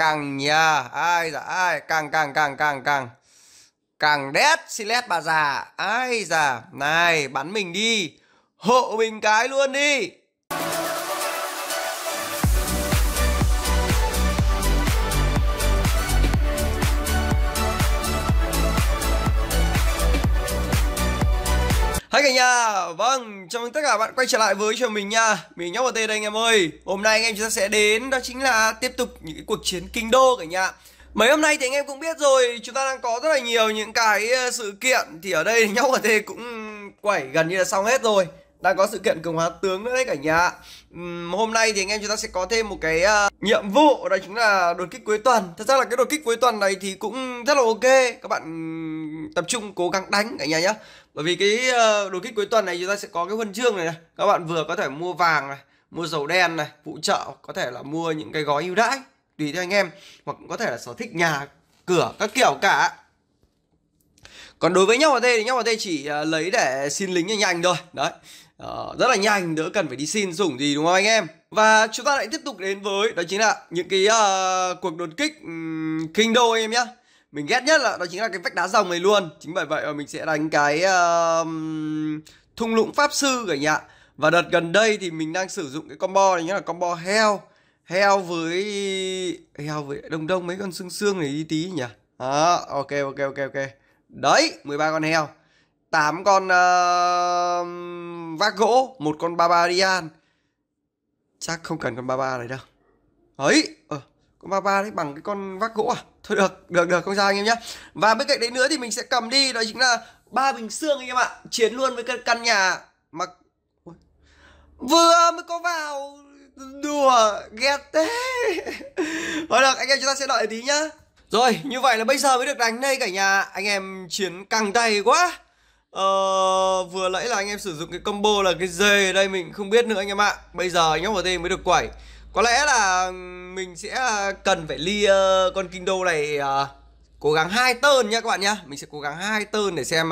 càng nhà ai dạ ai càng càng càng càng càng càng đét xì bà già ai dạ này bắn mình đi hộ mình cái luôn đi Hi cả nhà, vâng, chào mừng tất cả bạn quay trở lại với trường mình nha Mình nhóc vào tê đây anh em ơi Hôm nay anh em chúng ta sẽ đến, đó chính là tiếp tục những cái cuộc chiến kinh đô cả nhà Mấy hôm nay thì anh em cũng biết rồi, chúng ta đang có rất là nhiều những cái ờ, sự kiện Thì ở đây nhóc vào tê cũng quẩy gần như là xong hết rồi đang có sự kiện cường hóa tướng nữa đấy cả nhà uhm, hôm nay thì anh em chúng ta sẽ có thêm một cái uh, nhiệm vụ đó chính là đột kích cuối tuần thật ra là cái đột kích cuối tuần này thì cũng rất là ok các bạn tập trung cố gắng đánh cả nhà nhá bởi vì cái ờ, đột kích cuối tuần này chúng ta sẽ có cái huân chương này, này các bạn vừa có thể mua vàng này mua dầu đen này phụ trợ có thể là mua những cái gói ưu đãi tùy theo anh em hoặc cũng có thể là sở thích nhà cửa các kiểu cả còn đối với nhau vào đây thì nhau vào đây chỉ ờ, lấy để xin lính nhanh nhanh thôi đấy Ờ, rất là nhanh đỡ cần phải đi xin dùng gì đúng không anh em và chúng ta lại tiếp tục đến với đó chính là những cái uh, cuộc đột kích um, kinh đô em nhé mình ghét nhất là đó chính là cái vách đá rồng này luôn chính bởi vậy mà mình sẽ đánh cái uh, thung lũng pháp sư cả nhà và đợt gần đây thì mình đang sử dụng cái combo này nhá là combo heo heo với heo với đông đông mấy con xương xương này đi tí nhỉ đó ok ok ok ok đấy 13 con heo 8 con uh, vác gỗ một con barbarian chắc không cần con ba ba này đâu ấy ờ, con ba ba đấy bằng cái con vác gỗ à thôi được được được không sao anh em nhé và bên cạnh đấy nữa thì mình sẽ cầm đi đó chính là ba bình xương anh em ạ chiến luôn với cái căn nhà mà vừa mới có vào đùa ghét thế thôi được anh em chúng ta sẽ đợi tí nhá rồi như vậy là bây giờ mới được đánh đây cả nhà anh em chiến căng tay quá Ờ, vừa nãy là anh em sử dụng cái combo là cái dê đây mình không biết nữa anh em ạ Bây giờ nhóc em vào đây mới được quẩy Có lẽ là mình sẽ à, cần phải ly uh, con kinh đô này uh, cố gắng hai tơn nha các bạn nhá mình sẽ cố gắng hai tơn để xem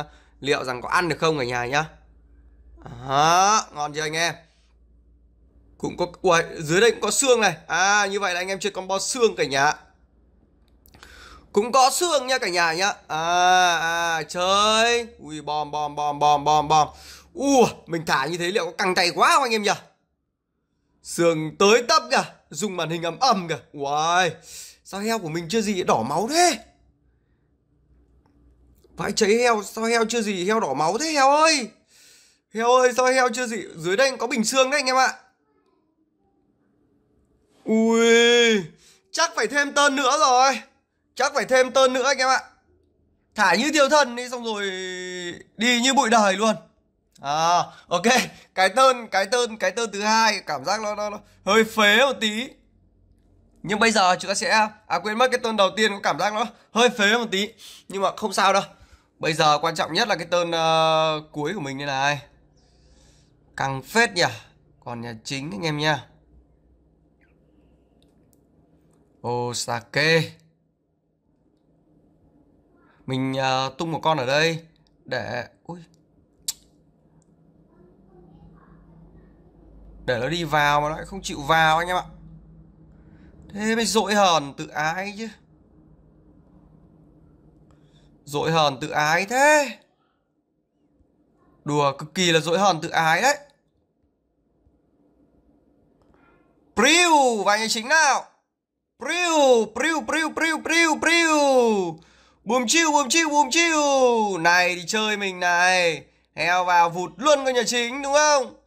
uh, liệu rằng có ăn được không ở nhà nhá đó, ngon chưa anh em cũng có uầy, dưới đây cũng có xương này à như vậy là anh em chơi combo xương cả nhà cũng có xương nha cả nhà nhá à, à trời ui bom bom bom bom bom bom u mình thả như thế liệu có căng tay quá không anh em nhỉ Sương tới tấp kìa Dùng màn hình ấm ầm kìa Uầy Sao heo của mình chưa gì đỏ máu thế Vãi cháy heo Sao heo chưa gì heo đỏ máu thế heo ơi Heo ơi sao heo chưa gì Dưới đây có bình xương đấy anh em ạ Ui Chắc phải thêm tơn nữa rồi Chắc phải thêm tơn nữa anh em ạ Thả như thiêu thần đi xong rồi Đi như bụi đời luôn à ok cái tên cái tên cái tên thứ hai cảm giác nó nó, nó hơi phế một tí nhưng bây giờ chúng ta sẽ à quên mất cái tên đầu tiên có cảm giác nó hơi phế một tí nhưng mà không sao đâu bây giờ quan trọng nhất là cái tên uh, cuối của mình đây là ai căng phết nhỉ còn nhà chính anh em nha Osake Mình uh, tung một con ở đây Để Ui để nó đi vào mà nó lại không chịu vào anh em ạ thế mới dỗi hờn tự ái chứ dỗi hờn tự ái thế đùa cực kỳ là dỗi hờn tự ái đấy priu vào nhà chính nào priu priu priu priu priu priu buồm chiêu buồm chiêu buồm chiêu này thì chơi mình này heo vào vụt luôn con nhà chính đúng không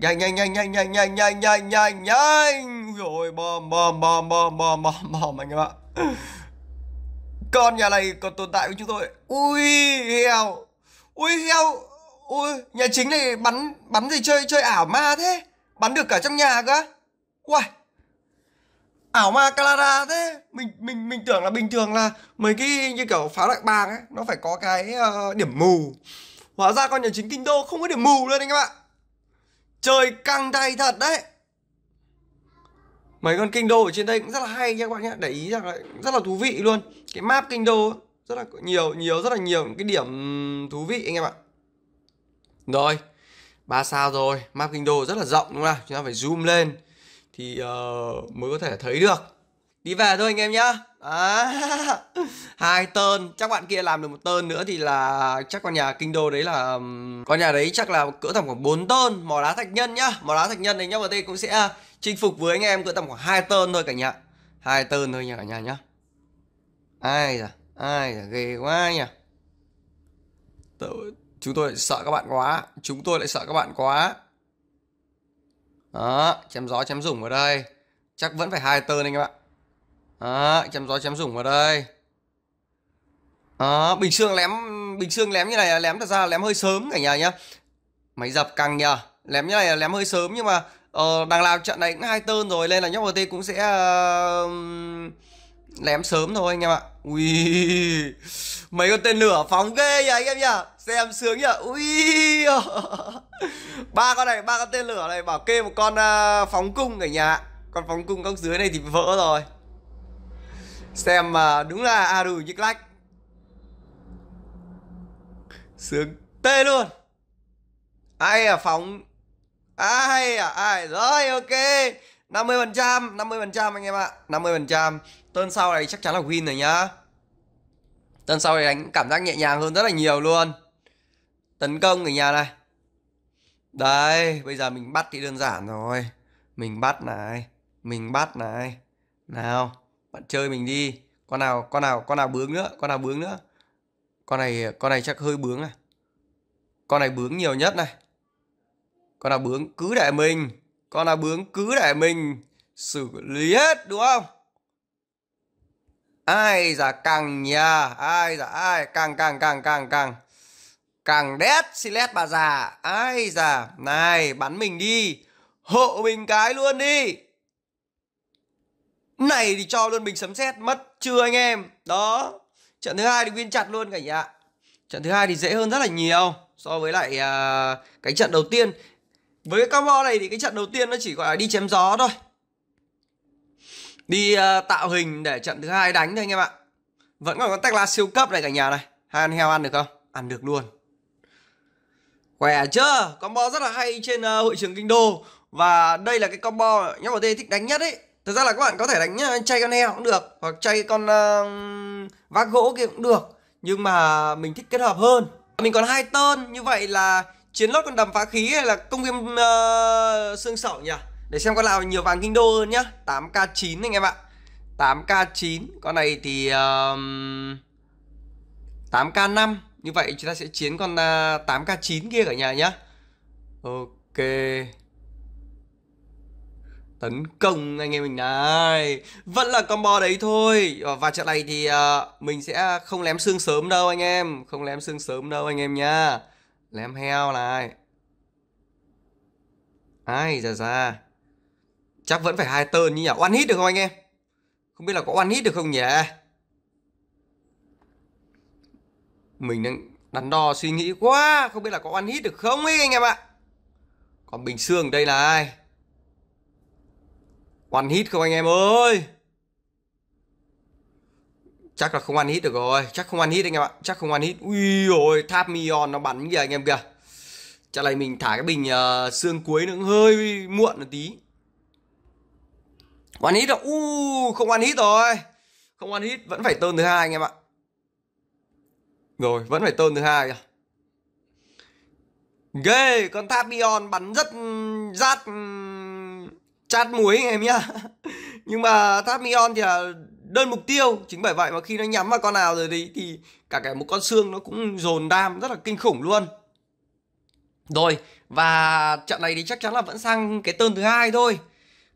nhanh nhanh nhanh nhanh nhanh nhanh nhanh nhanh nhanh nhanh rồi bom bom bom bom bom bom bom anh em ạ con nhà này còn tồn tại với chúng tôi ui heo ui heo ui nhà chính này bắn bắn gì chơi chơi ảo ma thế bắn được cả trong nhà cơ uầy ảo ma Canada thế mình mình mình tưởng là bình thường là mấy cái như kiểu pháo đại bàng ấy nó phải có cái uh, điểm mù hóa ra con nhà chính kinh đô không có điểm mù luôn anh em ạ Chơi căng tay thật đấy Mấy con kinh đô ở trên đây cũng rất là hay nha các bạn nhé Để ý rằng là rất là thú vị luôn Cái map kinh đô rất là nhiều nhiều rất là nhiều những cái điểm thú vị anh em ạ Rồi ba sao rồi map kinh đô rất là rộng đúng không nào Chúng ta phải zoom lên Thì uh, mới có thể thấy được Đi về thôi anh em nhá à, Hai tơn Chắc bạn kia làm được một tơn nữa thì là Chắc con nhà kinh đô đấy là Con nhà đấy chắc là cỡ tầm khoảng 4 tơn Mỏ đá thạch nhân nhá Mỏ đá thạch nhân này nhá Và đây cũng sẽ à, chinh phục với anh em cỡ tầm khoảng hai tơn thôi cả nhà hai tơn thôi nhà cả nhà nhá Ai da Ai da ghê quá nhỉ Chúng tôi lại sợ các bạn quá Chúng tôi lại sợ các bạn quá Đó Chém gió chém rủng ở đây Chắc vẫn phải hai tơn anh em ạ đó, chém gió chém rủng vào đây. Đó, bình xương lém bình xương lém như này là lém thật ra là lém hơi sớm cả nhà nhá. Máy dập căng nhờ. Lém như này là lém hơi sớm nhưng mà ờ, đằng nào trận này cũng hai tơn rồi nên là nhóc RT cũng sẽ uh, lém sớm thôi anh em ạ. Ui. Mấy con tên lửa phóng ghê nhỉ anh em nhỉ. Xem sướng nhỉ. Ui. ba con này, ba con tên lửa này bảo kê một con uh, phóng cung cả nhà. Con phóng cung góc dưới này thì vỡ rồi xem mà đúng là Aru Nhích Lách sướng tê luôn ai à phóng ai à ai rồi ok 50 phần trăm 50 phần trăm anh em ạ 50 phần trăm Tơn sau này chắc chắn là win rồi nhá Tơn sau này đánh cảm giác nhẹ nhàng hơn rất là nhiều luôn Tấn công ở nhà này Đấy bây giờ mình bắt thì đơn giản rồi Mình bắt này Mình bắt này Nào bạn chơi mình đi con nào con nào con nào bướng nữa con nào bướng nữa con này con này chắc hơi bướng này con này bướng nhiều nhất này con nào bướng cứ để mình con nào bướng cứ để mình xử lý hết đúng không ai giả càng nhà ai giả ai càng càng càng càng càng càng đét xì bà già ai già này bắn mình đi hộ mình cái luôn đi này thì cho luôn mình sấm xét mất chưa anh em đó trận thứ hai thì win chặt luôn cả nhà trận thứ hai thì dễ hơn rất là nhiều so với lại uh, cái trận đầu tiên với cái combo này thì cái trận đầu tiên nó chỉ gọi là đi chém gió thôi đi uh, tạo hình để trận thứ hai đánh thôi anh em ạ vẫn còn con tách la siêu cấp này cả nhà này hai ăn heo ăn được không ăn được luôn khỏe chưa combo rất là hay trên uh, hội trường kinh đô và đây là cái combo nhóm bảo đây thích đánh nhất ấy Thực ra là các bạn có thể đánh ờ, chay con heo cũng được Hoặc chay con uh, vác gỗ kia cũng được Nhưng mà mình thích kết hợp hơn Mình còn hai tơn Như vậy là chiến lốt con đầm phá khí hay là công viên uh, xương sọ nhỉ Để xem con nào nhiều vàng kinh đô hơn nhá 8k9 anh em ạ 8k9 Con này thì uh, 8k5 Như vậy chúng ta sẽ chiến con uh, 8k9 kia cả nhà nhá Ok tấn công anh em mình này vẫn là combo đấy thôi ờ, và trận này thì uh, mình sẽ không lém xương sớm đâu anh em không lém xương sớm đâu anh em nha, lém heo này ai ra ra chắc vẫn phải hai tơn như nhỉ one hit được không anh em không biết là có one hit được không nhỉ mình đang đắn đo suy nghĩ quá không biết là có one hit được không ấy anh em ạ còn bình xương đây là ai One hit không anh em ơi Chắc là không ăn hit được rồi Chắc không ăn hit anh em ạ Chắc không ăn hit Ui ôi Tháp Mion nó bắn kìa anh em kìa Chắc này mình thả cái bình uh, xương cuối nó cũng hơi muộn một tí One hit rồi U không ăn hit rồi Không ăn hit vẫn phải tơn thứ hai anh em ạ Rồi vẫn phải tơn thứ hai kìa Ghê con Tháp Mion bắn rất rát chát muối anh em nhá nhưng mà tháp mion thì là đơn mục tiêu chính bởi vậy mà khi nó nhắm vào con nào rồi đấy thì cả cái một con xương nó cũng dồn đam rất là kinh khủng luôn rồi và trận này thì chắc chắn là vẫn sang cái tơn thứ hai thôi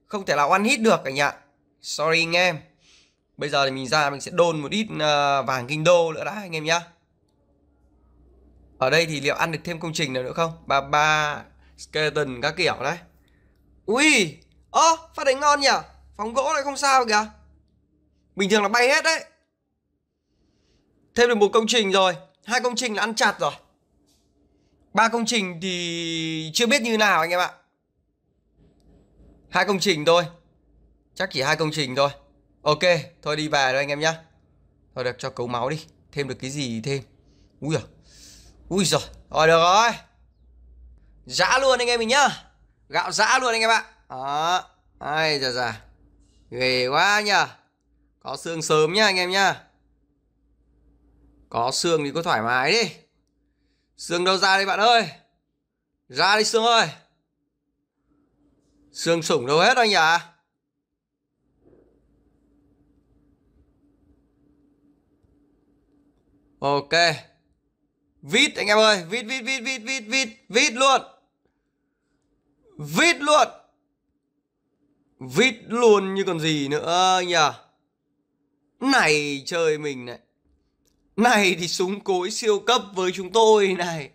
không thể là ăn hit được cả nhà sorry anh em bây giờ thì mình ra mình sẽ đôn một ít ờ, vàng kinh đô nữa đã anh em nhá ở đây thì liệu ăn được thêm công trình nào nữa không ba ba skeleton các kiểu đấy ui ơ à, phát đánh ngon nhỉ phóng gỗ lại không sao kìa bình thường là bay hết đấy thêm được một công trình rồi hai công trình là ăn chặt rồi ba công trình thì chưa biết như nào anh em ạ hai công trình thôi chắc chỉ hai công trình thôi ok thôi đi về rồi anh em nhá thôi được cho cấu máu đi thêm được cái gì thêm ui à ui rồi rồi được rồi dã luôn anh em mình nhá gạo dã luôn anh em ạ đó ai giờ giờ ghê quá nhờ có xương sớm nhá anh em nhá có xương thì có thoải mái đi xương đâu ra đây bạn ơi ra đi xương ơi xương sủng đâu hết anh nhỉ ok vít anh em ơi vít vít vít vít vít vít vít luôn vít luôn Vít luôn như còn gì nữa nhờ à. Này chơi mình này Này thì súng cối siêu cấp với chúng tôi này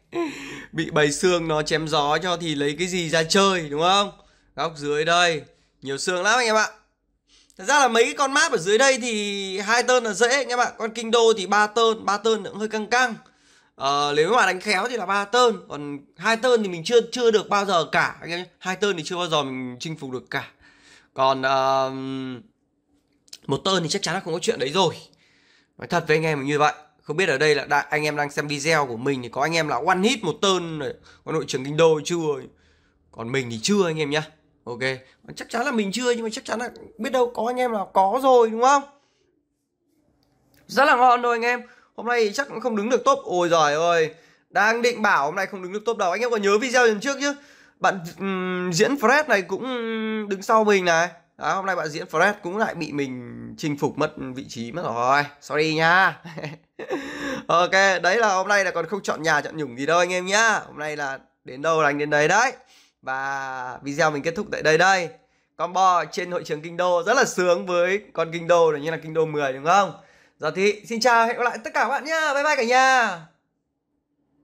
Bị bầy xương nó chém gió cho thì lấy cái gì ra chơi đúng không Góc dưới đây Nhiều xương lắm anh em ạ Thật ra là mấy cái con map ở dưới đây thì hai tơn là dễ anh em ạ Con kinh đô thì ba tơn, ba tơn cũng hơi căng căng Ờ, nếu mà đánh khéo thì là ba tơn còn hai tơn thì mình chưa chưa được bao giờ cả anh em hai tơn thì chưa bao giờ mình chinh phục được cả còn uh, một tơn thì chắc chắn là không có chuyện đấy rồi nói thật với anh em như vậy không biết ở đây là đại, anh em đang xem video của mình thì có anh em là one hit một tơn này có đội trưởng kinh đô chưa còn mình thì chưa anh em nhá ok chắc chắn là mình chưa nhưng mà chắc chắn là biết đâu có anh em là có rồi đúng không rất là ngon rồi anh em hôm nay chắc cũng không đứng được top ôi giời ơi đang định bảo hôm nay không đứng được top đầu anh em còn nhớ video lần trước chứ bạn um, diễn Fred này cũng đứng sau mình này đó, hôm nay bạn diễn Fred cũng lại bị mình chinh phục mất vị trí mất rồi sorry nha ok đấy là hôm nay là còn không chọn nhà chọn nhủng gì đâu anh em nhá hôm nay là đến đâu là anh đến đấy đấy và video mình kết thúc tại đây đây combo trên hội trường kinh đô rất là sướng với con kinh đô là như là kinh đô 10 đúng không giờ thì xin chào hẹn gặp lại tất cả các bạn nhá bye bye cả nhà